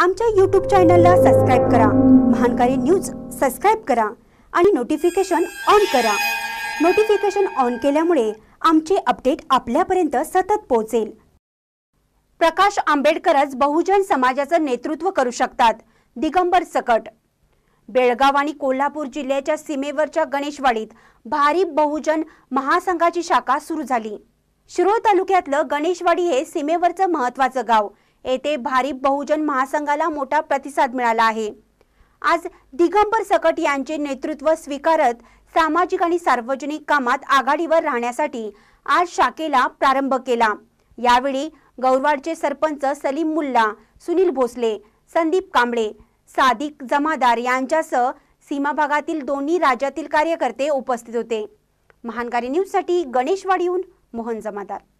आमच्या यूट्यूब चॅनलला सबस्क्राईब करा महानकारी न्यूज सबस्क्राईब करा आणि नोटिफिकेशन ऑन करा नोटिफिकेशन ऑन केल्यामुळे आमचे अपडेट आपल्यापर्यंत सतत पोहोचेल प्रकाश आंबेडकरच बहुजन समाजाचं नेतृत्व करू शकतात दिगंबर सकट बेळगाव आणि कोल्हापूर जिल्ह्याच्या सीमेवरच्या गणेशवाडीत भारी बहुजन महासंघाची शाखा सुरू झाली शिरोळ तालुक्यातलं गणेशवाडी हे सीमेवरचं महत्वाचं गाव येथे भारी बहुजन महासंघाला मोठा प्रतिसाद मिळाला आहे आज दिगंबर सकट यांचे नेतृत्व स्वीकारत सामाजिक आणि सार्वजनिक कामात आघाडीवर राहण्यासाठी आज शाखेला प्रारंभ केला यावेळी गौरवाडचे सरपंच सलीम मुल्ला सुनील भोसले संदीप कांबळे सादिक जमादार यांच्यासह सीमा भागातील दोन्ही राज्यातील कार्यकर्ते उपस्थित होते महानकारी न्यूजसाठी गणेशवाडीहून मोहन जमादार